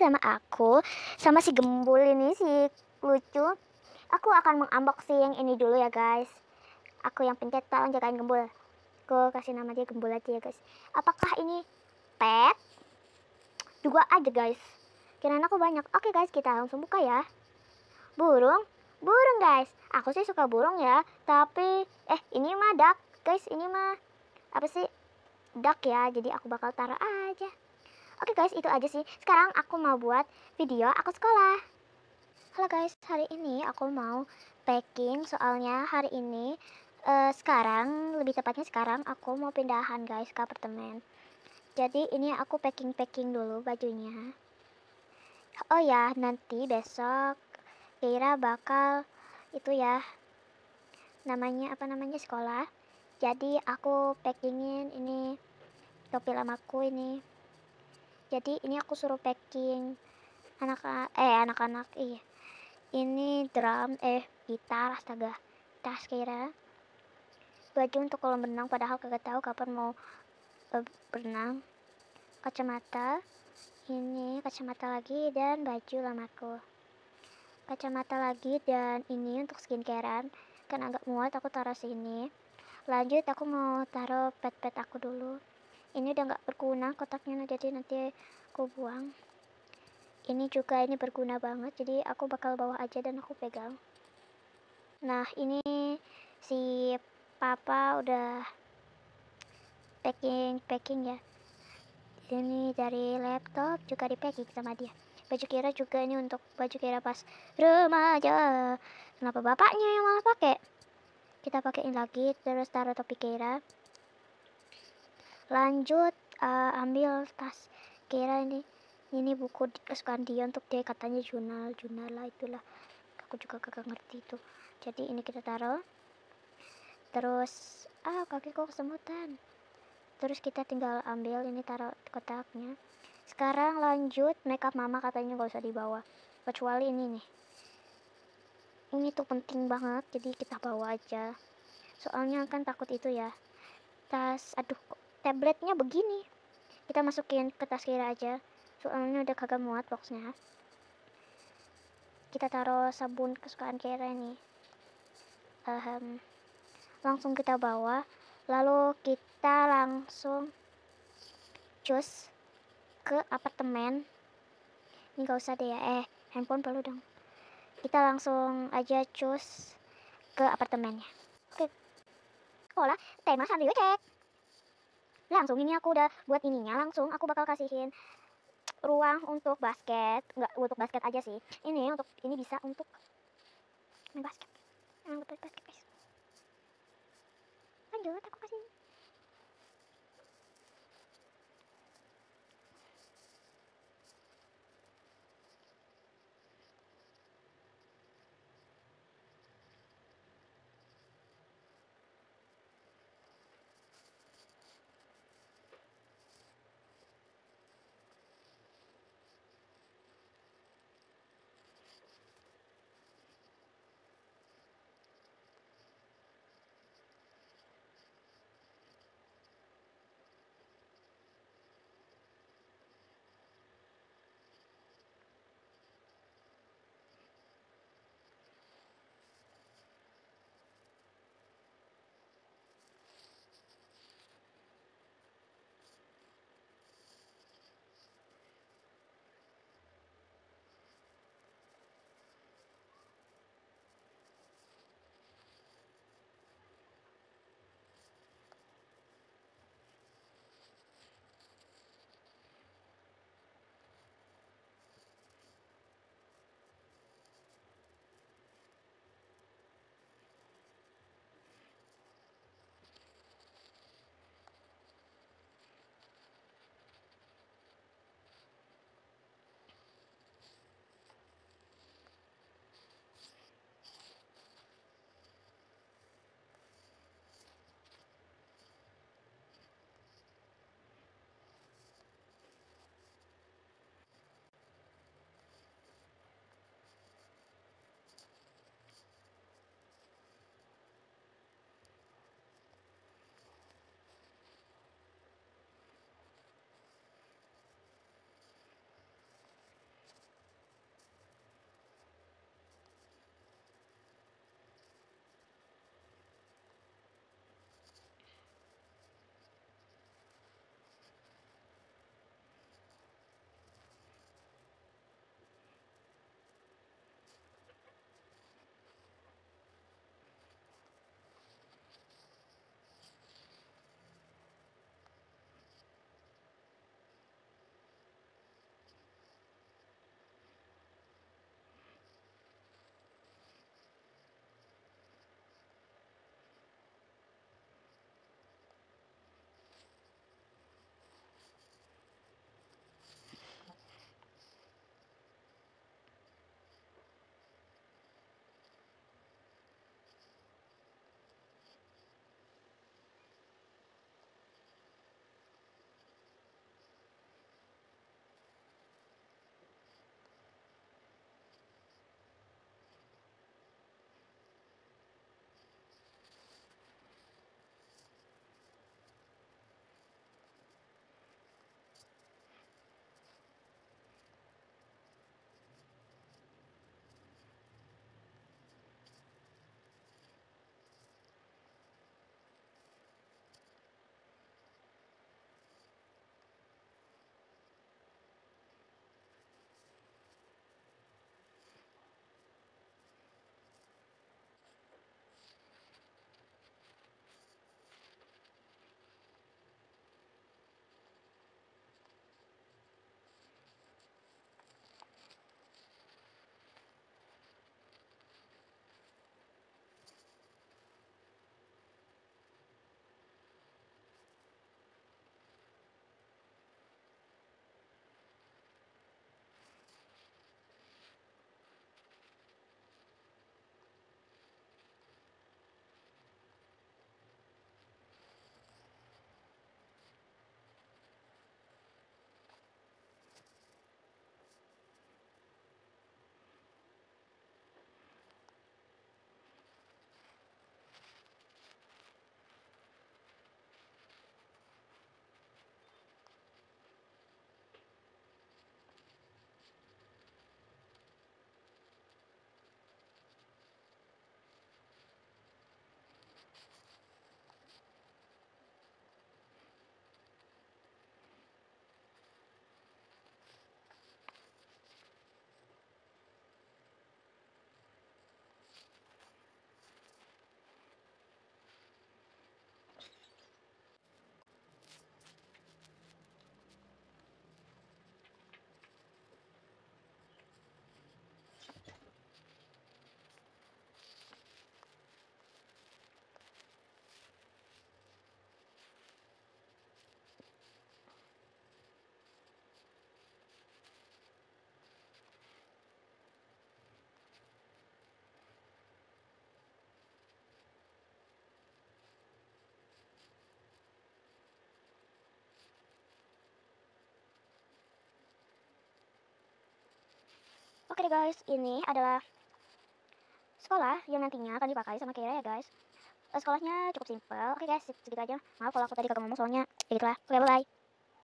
sama aku sama si gembul ini si lucu aku akan mengunboxing ini dulu ya guys aku yang pencet tolong jagain gembul aku kasih nama dia gembul aja ya guys apakah ini pet juga aja guys kiraan aku banyak oke guys kita langsung buka ya burung burung guys aku sih suka burung ya tapi eh ini mah duck guys ini mah apa sih duck ya jadi aku bakal taruh aja Oke guys, itu aja sih. Sekarang aku mau buat video aku sekolah. Halo guys, hari ini aku mau packing soalnya hari ini uh, sekarang lebih tepatnya sekarang aku mau pindahan guys ke apartemen. Jadi ini aku packing-packing dulu bajunya. Oh ya, nanti besok Kira bakal itu ya namanya apa namanya sekolah. Jadi aku packingin ini topi lamaku ini jadi ini aku suruh packing anak eh anak-anak iya ini drum eh gitar astaga tas kira baju untuk kolam renang padahal kagak tahu kapan mau eh, berenang kacamata ini kacamata lagi dan baju lamaku kacamata lagi dan ini untuk skincarean kan agak muat aku taruh sini lanjut aku mau taruh pet-pet aku dulu ini udah nggak berguna kotaknya jadi nanti aku buang ini juga ini berguna banget jadi aku bakal bawa aja dan aku pegang nah ini si papa udah packing packing ya ini dari laptop juga di packing sama dia baju kira juga ini untuk baju kira pas remaja kenapa bapaknya yang malah pakai kita pakaiin lagi terus taruh topi kira lanjut uh, ambil tas kira ini ini buku kesukaan eh, dia untuk dia katanya jurnal jurnal lah itulah aku juga kagak ngerti itu jadi ini kita taruh terus ah kaki kok kesemutan terus kita tinggal ambil ini taruh kotaknya sekarang lanjut makeup mama katanya gak usah dibawa kecuali ini nih ini tuh penting banget jadi kita bawa aja soalnya kan takut itu ya tas aduh kok tabletnya begini kita masukin ke tas kira aja soalnya udah kagak muat boxnya kita taruh sabun kesukaan kira ini um, langsung kita bawa lalu kita langsung cus ke apartemen ini gak usah deh ya eh handphone perlu dong kita langsung aja cus ke apartemennya oke okay. hola tema sambil cek langsung ini aku udah buat ininya langsung aku bakal kasihin ruang untuk basket nggak untuk basket aja sih ini untuk ini bisa untuk main basket main basket guys lanjut aku kasih Oke okay, guys, ini adalah sekolah yang nantinya akan dipakai sama Kira ya guys. Eh, sekolahnya cukup simpel. Oke okay, guys, segitu aja. Maaf kalau aku tadi kagak ngomong soalnya. Ya gitulah. Oke, okay, bye. -bye.